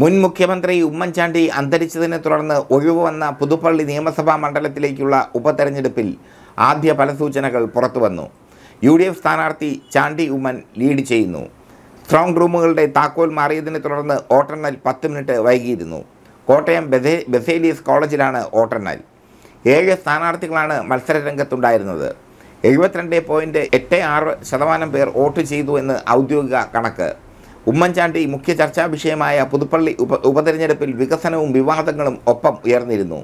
മുൻ മുഖ്യമന്ത്രി ഉമ്മൻചാണ്ടി അന്തരിച്ചതിനെ തുടർന്ന് ഒഴിവ് വന്ന പുതുപ്പള്ളി നിയമസഭാ മണ്ഡലത്തിലേക്കുള്ള ഉപതെരഞ്ഞെടുപ്പിൽ ആദ്യ ഫലസൂചനകൾ പുറത്തുവന്നു യു ഡി എഫ് സ്ഥാനാർത്ഥി ചാണ്ടി ഉമ്മൻ ലീഡ് ചെയ്യുന്നു സ്ട്രോങ് റൂമുകളുടെ താക്കോൽ മാറിയതിനെ തുടർന്ന് ഓട്ടെണ്ണൽ പത്ത് മിനിറ്റ് വൈകിയിരുന്നു കോട്ടയം ബെസേ ബെസേലിയസ് കോളേജിലാണ് ഓട്ടെണ്ണൽ ഏഴ് സ്ഥാനാർത്ഥികളാണ് മത്സരരംഗത്തുണ്ടായിരുന്നത് എഴുപത്തിരണ്ട് പോയിൻറ്റ് എട്ട് ആറ് ശതമാനം പേർ വോട്ട് ചെയ്തു എന്ന് ഔദ്യോഗിക കണക്ക് ഉമ്മൻചാണ്ടി മുഖ്യ ചർച്ചാ വിഷയമായ പുതുപ്പള്ളി ഉപ ഉപതെരഞ്ഞെടുപ്പിൽ വികസനവും വിവാദങ്ങളും ഒപ്പം ഉയർന്നിരുന്നു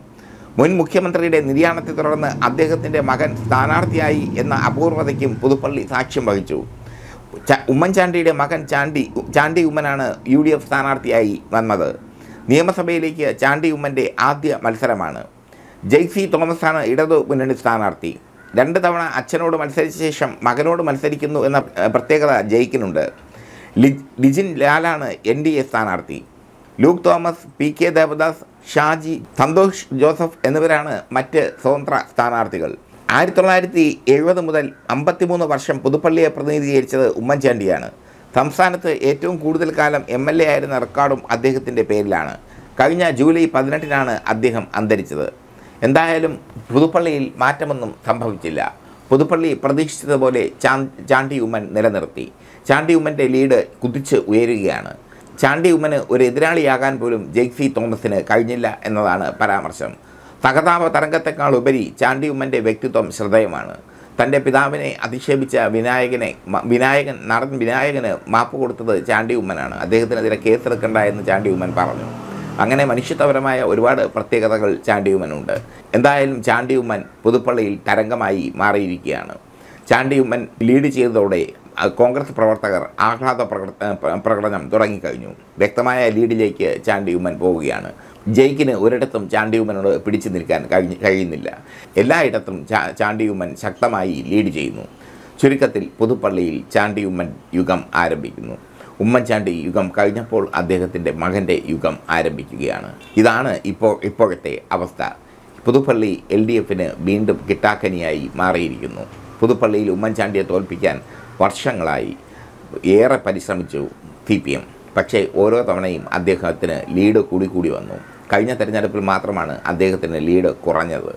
മുൻ മുഖ്യമന്ത്രിയുടെ നിര്യാണത്തെ തുടർന്ന് അദ്ദേഹത്തിൻ്റെ മകൻ സ്ഥാനാർത്ഥിയായി എന്ന അപൂർവതയ്ക്കും പുതുപ്പള്ളി സാക്ഷ്യം വഹിച്ചു ഉമ്മൻചാണ്ടിയുടെ മകൻ ചാണ്ടി ചാണ്ടി ഉമ്മനാണ് യു ഡി എഫ് സ്ഥാനാർത്ഥിയായി വന്നത് നിയമസഭയിലേക്ക് ചാണ്ടി ഉമ്മൻ്റെ ആദ്യ മത്സരമാണ് ജെയ്സി തോമസാണ് ഇടതു മുന്നണി സ്ഥാനാർത്ഥി രണ്ട് തവണ അച്ഛനോട് മത്സരിച്ച ശേഷം മകനോട് മത്സരിക്കുന്നു എന്ന പ്രത്യേകത ജയിക്കുന്നുണ്ട് ലിജിൻ ലാലാണ് എൻ ഡി എ സ്ഥാനാർത്ഥി ലൂക്ക് തോമസ് പി കെ ദേവദാസ് ഷാജി സന്തോഷ് ജോസഫ് എന്നിവരാണ് മറ്റ് സ്വതന്ത്ര സ്ഥാനാർത്ഥികൾ ആയിരത്തി തൊള്ളായിരത്തി എഴുപത് മുതൽ അമ്പത്തിമൂന്ന് വർഷം പുതുപ്പള്ളിയെ പ്രതിനിധീകരിച്ചത് ഉമ്മൻചാണ്ടിയാണ് സംസ്ഥാനത്ത് ഏറ്റവും കൂടുതൽ കാലം എം എൽ എ ആയിരുന്ന റെക്കോർഡും അദ്ദേഹത്തിൻ്റെ പേരിലാണ് കഴിഞ്ഞ ജൂലൈ പതിനെട്ടിനാണ് അദ്ദേഹം അന്തരിച്ചത് എന്തായാലും പുതുപ്പള്ളിയിൽ മാറ്റമൊന്നും സംഭവിച്ചില്ല പുതുപ്പള്ളി പ്രതീക്ഷിച്ചതുപോലെ ചാണ്ടി ഉമ്മൻ നിലനിർത്തി ചാണ്ടി ഉമ്മൻ്റെ ലീഡ് കുതിച്ച് ഉയരുകയാണ് ചാണ്ടി ഉമ്മന് ഒരു എതിരാളിയാകാൻ പോലും ജെയ്ക്സി തോമസിന് കഴിഞ്ഞില്ല എന്നതാണ് പരാമർശം സഹതാപ തരംഗത്തെക്കാൾ ഉപരി ചാണ്ടി ഉമ്മൻ്റെ വ്യക്തിത്വം ശ്രദ്ധേയമാണ് തൻ്റെ പിതാവിനെ അധിക്ഷേപിച്ച വിനായകനെ വിനായകൻ നടൻ വിനായകന് മാപ്പ് കൊടുത്തത് ചാണ്ടി ഉമ്മനാണ് അദ്ദേഹത്തിനെതിരെ കേസെടുക്കണ്ട എന്ന് ചാണ്ടി ഉമ്മൻ പറഞ്ഞു അങ്ങനെ മനുഷ്യത്വപരമായ ഒരുപാട് പ്രത്യേകതകൾ ചാണ്ടി ഉമ്മനുണ്ട് എന്തായാലും ചാണ്ടി ഉമ്മൻ പുതുപ്പള്ളിയിൽ തരംഗമായി മാറിയിരിക്കുകയാണ് ചാണ്ടി ഉമ്മൻ ലീഡ് ചെയ്തതോടെ കോൺഗ്രസ് പ്രവർത്തകർ ആഹ്ലാദ പ്രകടനം തുടങ്ങിക്കഴിഞ്ഞു വ്യക്തമായ ലീഡിലേക്ക് ചാണ്ടി ഉമ്മൻ പോവുകയാണ് ജയ്ക്കിന് ഒരിടത്തും ചാണ്ടി ഉമ്മനോട് പിടിച്ചു നിൽക്കാൻ കഴിഞ്ഞ് കഴിയുന്നില്ല എല്ലായിടത്തും ചാണ്ടി ഉമ്മൻ ശക്തമായി ലീഡ് ചെയ്യുന്നു ചുരുക്കത്തിൽ പുതുപ്പള്ളിയിൽ ചാണ്ടി ഉമ്മൻ യുഗം ആരംഭിക്കുന്നു ഉമ്മൻചാണ്ടി യുഗം കഴിഞ്ഞപ്പോൾ അദ്ദേഹത്തിൻ്റെ മകൻ്റെ യുഗം ആരംഭിക്കുകയാണ് ഇതാണ് ഇപ്പോൾ ഇപ്പോഴത്തെ അവസ്ഥ പുതുപ്പള്ളി എൽ ഡി എഫിന് വീണ്ടും കിട്ടാക്കനിയായി മാറിയിരിക്കുന്നു പുതുപ്പള്ളിയിൽ ഉമ്മൻചാണ്ടിയെ തോൽപ്പിക്കാൻ വർഷങ്ങളായി ഏറെ പരിശ്രമിച്ചു സി പി എം പക്ഷേ ഓരോ തവണയും അദ്ദേഹത്തിന് ലീഡ് കൂടി കൂടി വന്നു കഴിഞ്ഞ തെരഞ്ഞെടുപ്പിൽ മാത്രമാണ് അദ്ദേഹത്തിന് ലീഡ് കുറഞ്ഞത്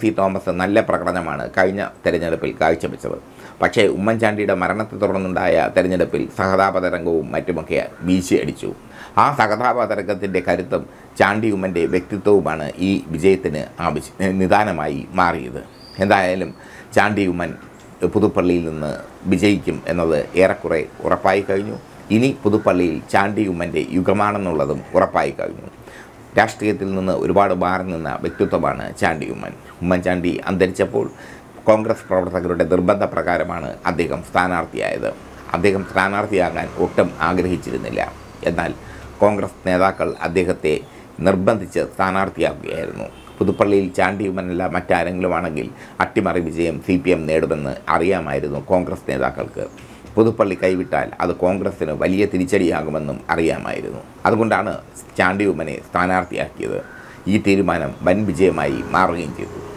സി തോമസ് നല്ല പ്രകടനമാണ് കഴിഞ്ഞ തെരഞ്ഞെടുപ്പിൽ കാഴ്ചവെച്ചത് പക്ഷേ ഉമ്മൻചാണ്ടിയുടെ മരണത്തെ തുടർന്നുണ്ടായ തെരഞ്ഞെടുപ്പിൽ സഹതാപ മറ്റുമൊക്കെ വീശിയടിച്ചു ആ സഹതാപ തരംഗത്തിൻ്റെ കരുത്തും ചാണ്ടിയുമ്മൻ്റെ വ്യക്തിത്വവുമാണ് ഈ വിജയത്തിന് ആവശ്യ നിദാനമായി മാറിയത് എന്തായാലും ചാണ്ടിയുമ്മൻ പുതുപ്പള്ളിയിൽ നിന്ന് വിജയിക്കും എന്നത് ഏറെക്കുറെ ഉറപ്പായി കഴിഞ്ഞു ഇനി പുതുപ്പള്ളിയിൽ ചാണ്ടി ഉമ്മൻ്റെ യുഗമാണെന്നുള്ളതും ഉറപ്പായി കഴിഞ്ഞു രാഷ്ട്രീയത്തിൽ നിന്ന് ഒരുപാട് മാറി നിന്ന വ്യക്തിത്വമാണ് ചാണ്ടി ഉമ്മൻ ഉമ്മൻചാണ്ടി അന്തരിച്ചപ്പോൾ കോൺഗ്രസ് പ്രവർത്തകരുടെ നിർബന്ധ പ്രകാരമാണ് അദ്ദേഹം സ്ഥാനാർത്ഥിയായത് അദ്ദേഹം സ്ഥാനാർത്ഥിയാകാൻ ഒട്ടും ആഗ്രഹിച്ചിരുന്നില്ല എന്നാൽ കോൺഗ്രസ് നേതാക്കൾ അദ്ദേഹത്തെ നിർബന്ധിച്ച് സ്ഥാനാർത്ഥിയാക്കുകയായിരുന്നു പുതുപ്പള്ളിയിൽ മറ്റാരെങ്കിലും മറ്റാരെങ്കിലുമാണെങ്കിൽ അട്ടിമറി വിജയം സി പി എം നേടുമെന്ന് അറിയാമായിരുന്നു കോൺഗ്രസ് നേതാക്കൾക്ക് പുതുപ്പള്ളി കൈവിട്ടാൽ അത് കോൺഗ്രസ്സിന് വലിയ തിരിച്ചടിയാകുമെന്നും അറിയാമായിരുന്നു അതുകൊണ്ടാണ് ഉമ്മനെ സ്ഥാനാർത്ഥിയാക്കിയത് ഈ തീരുമാനം വൻ വിജയമായി മാറുകയും ചെയ്തു